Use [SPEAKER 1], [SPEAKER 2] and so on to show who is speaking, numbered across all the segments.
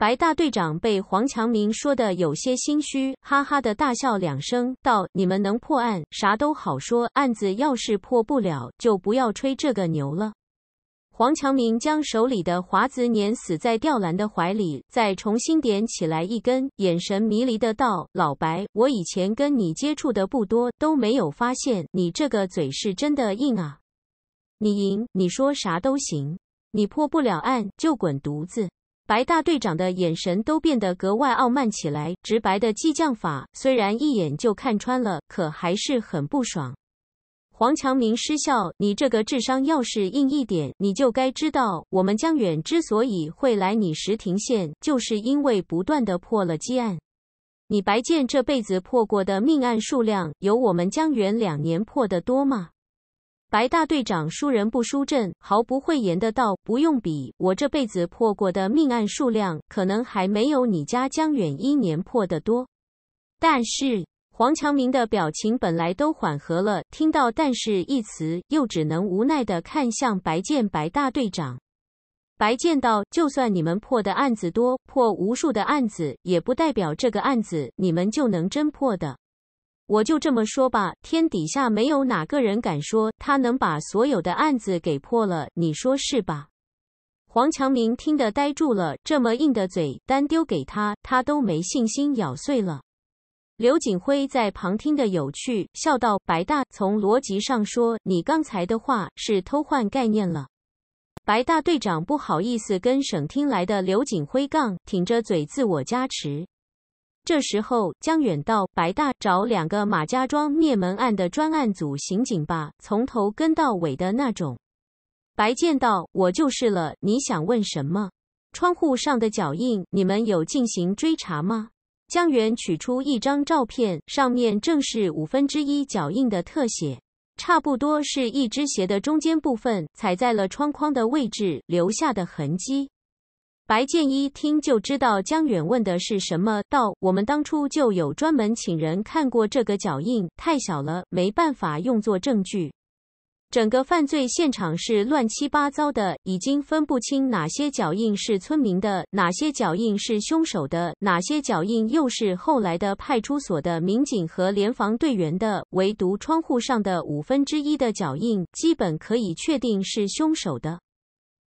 [SPEAKER 1] 白大队长被黄强明说的有些心虚，哈哈的大笑两声，道：“你们能破案，啥都好说；案子要是破不了，就不要吹这个牛了。”黄强明将手里的华子碾死在吊兰的怀里，再重新点起来一根，眼神迷离的道：“老白，我以前跟你接触的不多，都没有发现你这个嘴是真的硬啊！你赢，你说啥都行；你破不了案，就滚犊子。”白大队长的眼神都变得格外傲慢起来。直白的激将法，虽然一眼就看穿了，可还是很不爽。黄强明失笑：“你这个智商要是硬一点，你就该知道，我们江远之所以会来你石亭县，就是因为不断的破了积案。你白建这辈子破过的命案数量，有我们江远两年破的多吗？”白大队长输人不输阵，毫不讳言的道：“不用比，我这辈子破过的命案数量，可能还没有你家江远一年破的多。”但是黄强明的表情本来都缓和了，听到“但是”一词，又只能无奈的看向白剑白大队长白剑道：“就算你们破的案子多，破无数的案子，也不代表这个案子你们就能侦破的。”我就这么说吧，天底下没有哪个人敢说他能把所有的案子给破了，你说是吧？黄强明听得呆住了，这么硬的嘴单丢给他，他都没信心咬碎了。刘景辉在旁听得有趣，笑道：“白大，从逻辑上说，你刚才的话是偷换概念了。”白大队长不好意思跟省厅来的刘景辉杠，挺着嘴自我加持。这时候，江远到白大找两个马家庄灭门案的专案组刑警吧，从头跟到尾的那种。白剑道：“我就是了，你想问什么？窗户上的脚印，你们有进行追查吗？”江远取出一张照片，上面正是五分之一脚印的特写，差不多是一只鞋的中间部分踩在了窗框的位置留下的痕迹。白剑一听就知道江远问的是什么，道：“我们当初就有专门请人看过这个脚印，太小了，没办法用作证据。整个犯罪现场是乱七八糟的，已经分不清哪些脚印是村民的，哪些脚印是凶手的，哪些脚印又是后来的派出所的民警和联防队员的。唯独窗户上的五分之一的脚印，基本可以确定是凶手的。”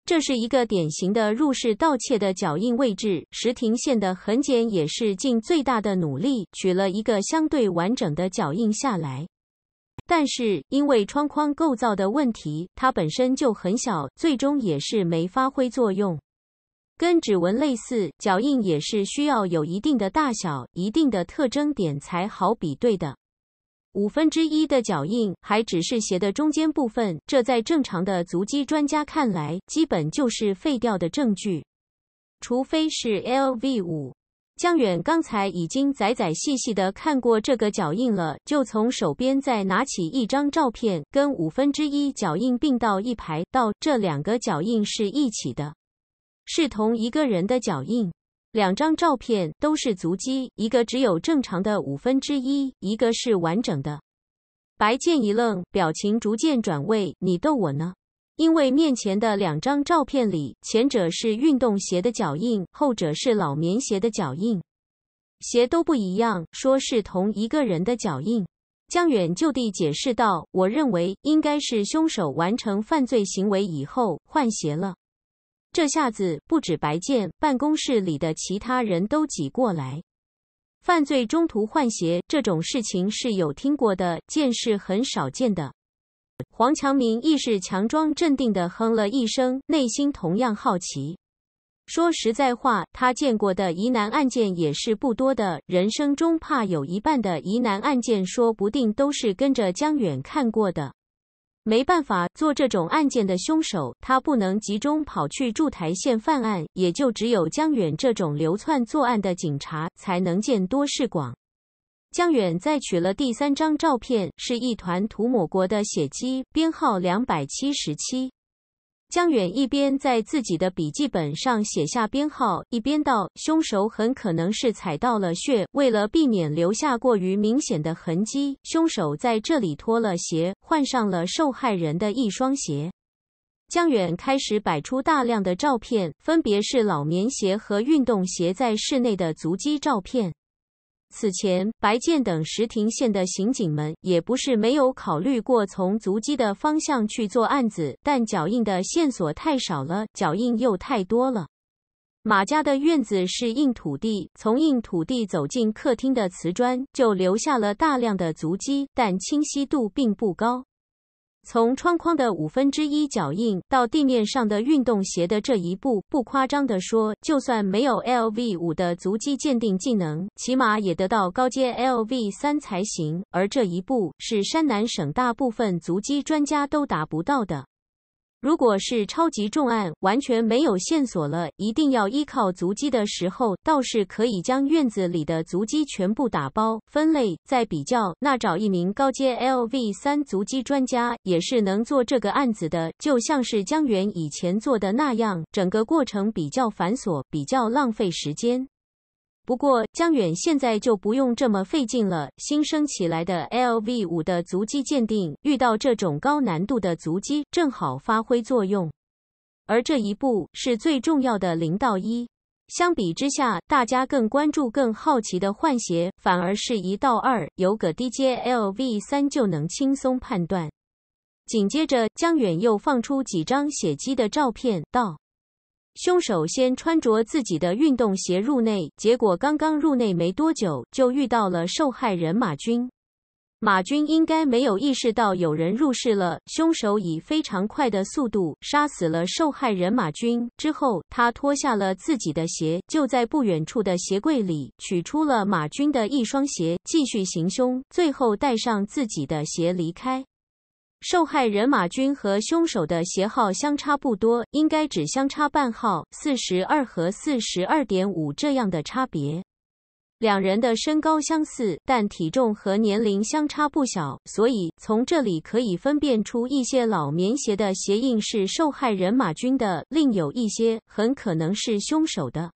[SPEAKER 1] 这是一个典型的入室盗窃的脚印位置，石亭县的痕检也是尽最大的努力取了一个相对完整的脚印下来，但是因为窗框构造的问题，它本身就很小，最终也是没发挥作用。跟指纹类似，脚印也是需要有一定的大小、一定的特征点才好比对的。五分之一的脚印还只是鞋的中间部分，这在正常的足迹专家看来，基本就是废掉的证据。除非是 LV 五。江远刚才已经仔仔细细的看过这个脚印了，就从手边再拿起一张照片，跟五分之一脚印并到一排，到这两个脚印是一起的，是同一个人的脚印。两张照片都是足迹，一个只有正常的五分之一，一个是完整的。白剑一愣，表情逐渐转为“你逗我呢？”因为面前的两张照片里，前者是运动鞋的脚印，后者是老棉鞋的脚印，鞋都不一样，说是同一个人的脚印。江远就地解释道：“我认为应该是凶手完成犯罪行为以后换鞋了。”这下子不止白剑，办公室里的其他人都挤过来。犯罪中途换鞋这种事情是有听过的，见是很少见的。黄强明亦是强装镇定的哼了一声，内心同样好奇。说实在话，他见过的疑难案件也是不多的，人生中怕有一半的疑难案件，说不定都是跟着江远看过的。没办法做这种案件的凶手，他不能集中跑去驻台县犯案，也就只有江远这种流窜作案的警察才能见多识广。江远再取了第三张照片，是一团涂抹过的血迹，编号两百七十七。江远一边在自己的笔记本上写下编号，一边道：“凶手很可能是踩到了血，为了避免留下过于明显的痕迹，凶手在这里脱了鞋，换上了受害人的一双鞋。”江远开始摆出大量的照片，分别是老棉鞋和运动鞋在室内的足迹照片。此前，白建等石亭县的刑警们也不是没有考虑过从足迹的方向去做案子，但脚印的线索太少了，脚印又太多了。马家的院子是硬土地，从硬土地走进客厅的瓷砖就留下了大量的足迹，但清晰度并不高。从窗框的五分之一脚印到地面上的运动鞋的这一步，不夸张地说，就算没有 LV 五的足迹鉴定技能，起码也得到高阶 LV 三才行。而这一步是山南省大部分足迹专家都达不到的。如果是超级重案，完全没有线索了，一定要依靠足迹的时候，倒是可以将院子里的足迹全部打包分类再比较。那找一名高阶 LV 三足迹专家也是能做这个案子的，就像是江源以前做的那样。整个过程比较繁琐，比较浪费时间。不过，江远现在就不用这么费劲了。新生起来的 LV 五的足迹鉴定，遇到这种高难度的足迹正好发挥作用。而这一步是最重要的零到一。相比之下，大家更关注、更好奇的换鞋，反而是一到二，有个 DJ LV 三就能轻松判断。紧接着，江远又放出几张血迹的照片，道。凶手先穿着自己的运动鞋入内，结果刚刚入内没多久就遇到了受害人马军。马军应该没有意识到有人入室了，凶手以非常快的速度杀死了受害人马军。之后，他脱下了自己的鞋，就在不远处的鞋柜里取出了马军的一双鞋，继续行凶，最后带上自己的鞋离开。受害人马军和凶手的鞋号相差不多，应该只相差半号，四十二和四十二点五这样的差别。两人的身高相似，但体重和年龄相差不小，所以从这里可以分辨出一些老棉鞋的鞋印是受害人马军的，另有一些很可能是凶手的。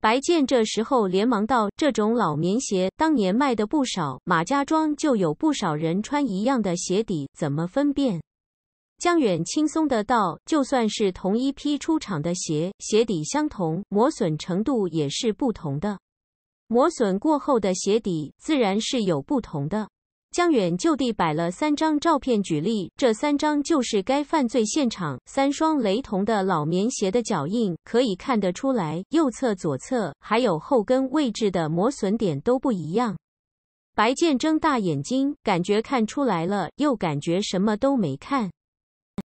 [SPEAKER 1] 白健这时候连忙道：“这种老棉鞋当年卖的不少，马家庄就有不少人穿一样的鞋底，怎么分辨？”江远轻松的道：“就算是同一批出厂的鞋，鞋底相同，磨损程度也是不同的。磨损过后的鞋底自然是有不同的。”江远就地摆了三张照片举例，这三张就是该犯罪现场三双雷同的老棉鞋的脚印，可以看得出来，右侧、左侧还有后跟位置的磨损点都不一样。白剑睁大眼睛，感觉看出来了，又感觉什么都没看。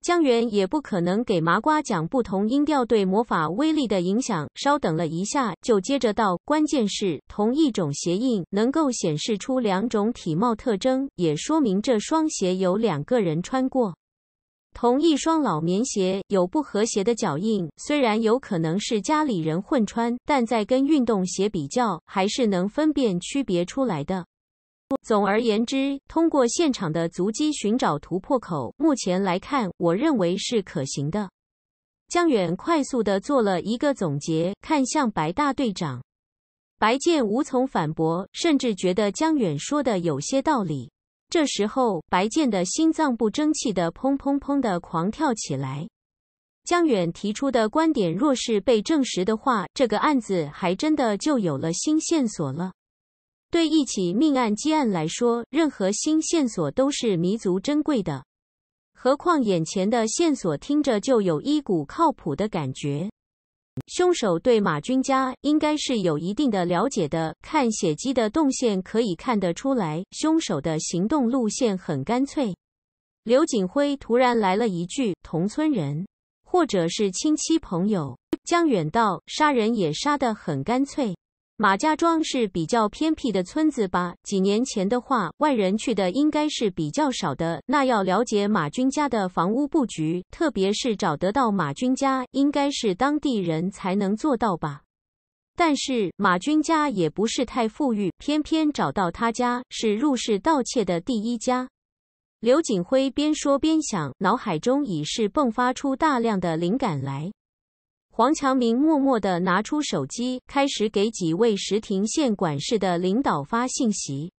[SPEAKER 1] 江源也不可能给麻瓜讲不同音调对魔法威力的影响。稍等了一下，就接着道：“关键是同一种鞋印能够显示出两种体貌特征，也说明这双鞋有两个人穿过。同一双老棉鞋有不和谐的脚印，虽然有可能是家里人混穿，但在跟运动鞋比较，还是能分辨区别出来的。”总而言之，通过现场的足迹寻找突破口，目前来看，我认为是可行的。江远快速地做了一个总结，看向白大队长。白健无从反驳，甚至觉得江远说的有些道理。这时候，白健的心脏不争气的砰砰砰的狂跳起来。江远提出的观点，若是被证实的话，这个案子还真的就有了新线索了。对一起命案积案来说，任何新线索都是弥足珍贵的。何况眼前的线索听着就有一股靠谱的感觉。凶手对马军家应该是有一定的了解的，看血迹的动线可以看得出来，凶手的行动路线很干脆。刘景辉突然来了一句：“同村人，或者是亲戚朋友。”江远道杀人也杀得很干脆。马家庄是比较偏僻的村子吧？几年前的话，外人去的应该是比较少的。那要了解马军家的房屋布局，特别是找得到马军家，应该是当地人才能做到吧？但是马军家也不是太富裕，偏偏找到他家是入室盗窃的第一家。刘景辉边说边想，脑海中已是迸发出大量的灵感来。黄强明默默地拿出手机，开始给几位石亭县管事的领导发信息。